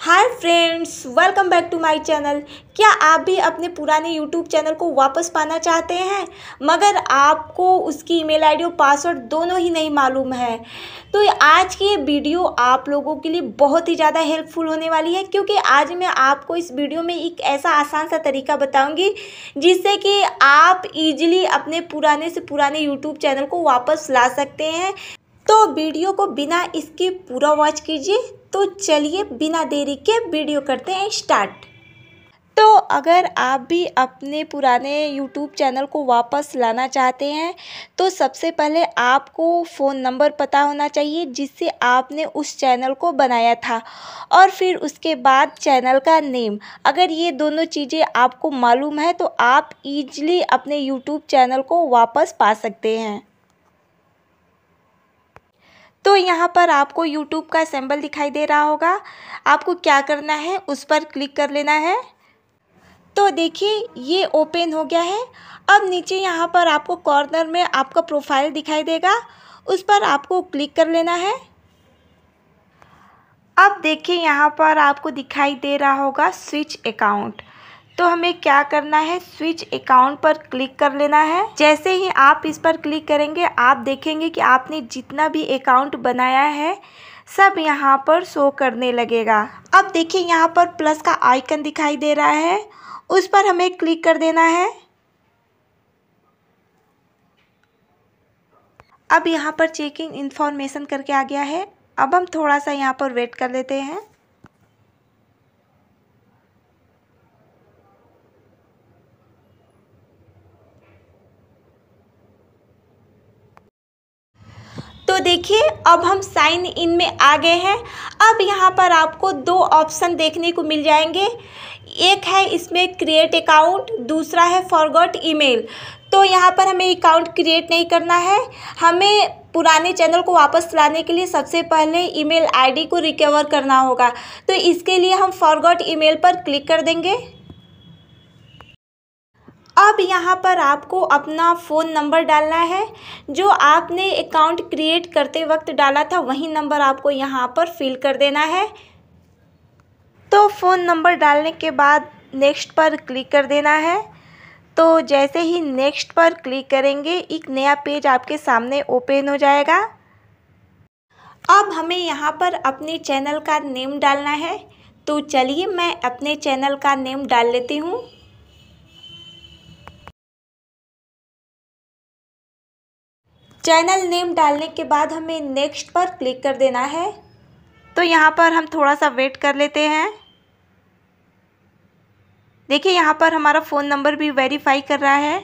hi friends welcome back to my channel क्या आप भी अपने पुराने यूट्यूब चैनल को वापस पाना चाहते हैं मगर आपको उसकी ईमेल आईडी और पासवर्ड दोनों ही नहीं मालूम है तो आज की ये वीडियो आप लोगों के लिए बहुत ही ज़्यादा हेल्पफुल होने वाली है क्योंकि आज मैं आपको इस वीडियो में एक ऐसा आसान सा तरीका बताऊँगी जिससे कि आप इजिली अपने पुराने से पुराने यूट्यूब चैनल को वापस ला सकते हैं तो वीडियो को बिना इसके पूरा वॉच कीजिए तो चलिए बिना देरी के वीडियो करते हैं स्टार्ट तो अगर आप भी अपने पुराने YouTube चैनल को वापस लाना चाहते हैं तो सबसे पहले आपको फ़ोन नंबर पता होना चाहिए जिससे आपने उस चैनल को बनाया था और फिर उसके बाद चैनल का नेम अगर ये दोनों चीज़ें आपको मालूम है तो आप इजली अपने YouTube चैनल को वापस पा सकते हैं तो यहाँ पर आपको यूट्यूब का सिंबल दिखाई दे रहा होगा आपको क्या करना है उस पर क्लिक कर लेना है तो देखिए ये ओपन हो गया है अब नीचे यहाँ पर आपको कॉर्नर में आपका प्रोफाइल दिखाई देगा उस पर आपको क्लिक कर लेना है अब देखिए यहाँ पर आपको दिखाई दे रहा होगा स्विच अकाउंट तो हमें क्या करना है स्विच अकाउंट पर क्लिक कर लेना है जैसे ही आप इस पर क्लिक करेंगे आप देखेंगे कि आपने जितना भी अकाउंट बनाया है सब यहाँ पर शो करने लगेगा अब देखिए यहाँ पर प्लस का आइकन दिखाई दे रहा है उस पर हमें क्लिक कर देना है अब यहाँ पर चेकिंग इन्फॉर्मेशन करके आ गया है अब हम थोड़ा सा यहाँ पर वेट कर लेते हैं तो देखिए अब हम साइन इन में आ गए हैं अब यहाँ पर आपको दो ऑप्शन देखने को मिल जाएंगे एक है इसमें क्रिएट अकाउंट दूसरा है फॉरगॉट ईमेल तो यहाँ पर हमें अकाउंट क्रिएट नहीं करना है हमें पुराने चैनल को वापस चलाने के लिए सबसे पहले ईमेल आईडी को रिकवर करना होगा तो इसके लिए हम फॉरगॉट ईमेल पर क्लिक कर देंगे अब यहाँ पर आपको अपना फ़ोन नंबर डालना है जो आपने अकाउंट क्रिएट करते वक्त डाला था वही नंबर आपको यहाँ पर फिल कर देना है तो फ़ोन नंबर डालने के बाद नेक्स्ट पर क्लिक कर देना है तो जैसे ही नेक्स्ट पर क्लिक करेंगे एक नया पेज आपके सामने ओपन हो जाएगा अब हमें यहाँ पर अपने चैनल का नेम डालना है तो चलिए मैं अपने चैनल का नेम डाल लेती हूँ चैनल नेम डालने के बाद हमें नेक्स्ट पर क्लिक कर देना है तो यहाँ पर हम थोड़ा सा वेट कर लेते हैं देखिए यहाँ पर हमारा फ़ोन नंबर भी वेरीफाई कर रहा है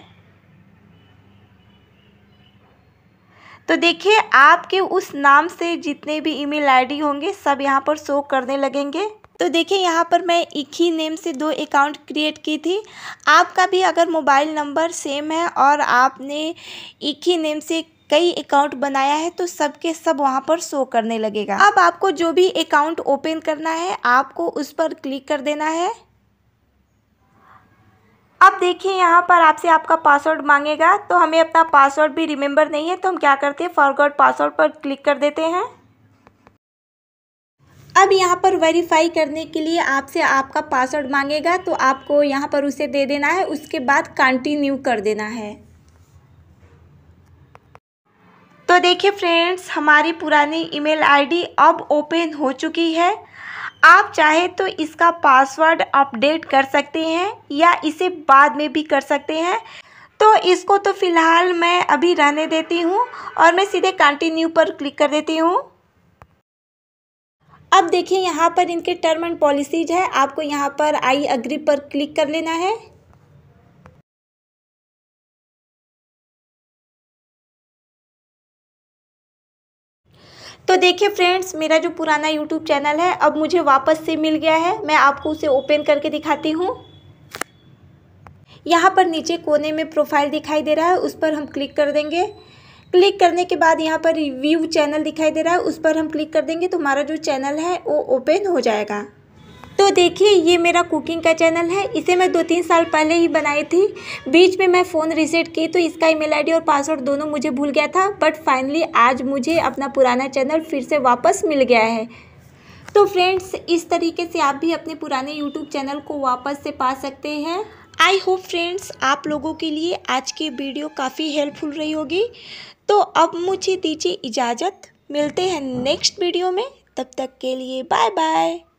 तो देखिए आपके उस नाम से जितने भी ईमेल आईडी होंगे सब यहाँ पर शो करने लगेंगे तो देखिए यहाँ पर मैं एक ही नेम से दो अकाउंट क्रिएट की थी आपका भी अगर मोबाइल नंबर सेम है और आपने एक ही नेम से कई अकाउंट बनाया है तो सबके सब वहाँ पर शो करने लगेगा अब आपको जो भी अकाउंट ओपन करना है आपको उस पर क्लिक कर देना है अब देखिए यहाँ पर आपसे आपका पासवर्ड मांगेगा तो हमें अपना पासवर्ड भी रिमेंबर नहीं है तो हम क्या करते हैं फॉरवर्ड पासवर्ड पर क्लिक कर देते हैं अब यहाँ पर वेरीफाई करने के लिए आपसे आपका पासवर्ड मांगेगा तो आपको यहाँ पर उसे दे देना है उसके बाद कंटिन्यू कर देना है तो देखिए फ्रेंड्स हमारी पुरानी ईमेल आईडी अब ओपन हो चुकी है आप चाहे तो इसका पासवर्ड अपडेट कर सकते हैं या इसे बाद में भी कर सकते हैं तो इसको तो फ़िलहाल मैं अभी रहने देती हूँ और मैं सीधे कंटिन्यू पर क्लिक कर देती हूँ अब देखिए यहाँ पर इनके टर्म एंड पॉलिसीज है आपको यहाँ पर आई अग्री पर क्लिक कर लेना है तो देखिए फ्रेंड्स मेरा जो पुराना यूट्यूब चैनल है अब मुझे वापस से मिल गया है मैं आपको उसे ओपन करके दिखाती हूँ यहाँ पर नीचे कोने में प्रोफाइल दिखाई दे रहा है उस पर हम क्लिक कर देंगे क्लिक करने के बाद यहाँ पर रिव्यू चैनल दिखाई दे रहा है उस पर हम क्लिक कर देंगे तो हमारा जो चैनल है वो ओपन हो जाएगा तो देखिए ये मेरा कुकिंग का चैनल है इसे मैं दो तीन साल पहले ही बनाई थी बीच में मैं फ़ोन रिसेट की तो इसका ईमेल आईडी और पासवर्ड दोनों मुझे भूल गया था बट फाइनली आज मुझे अपना पुराना चैनल फिर से वापस मिल गया है तो फ्रेंड्स इस तरीके से आप भी अपने पुराने यूट्यूब चैनल को वापस से पा सकते हैं आई होप फ्रेंड्स आप लोगों के लिए आज की वीडियो काफ़ी हेल्पफुल रही होगी तो अब मुझे दीजिए इजाज़त मिलते हैं नेक्स्ट वीडियो में तब तक के लिए बाय बाय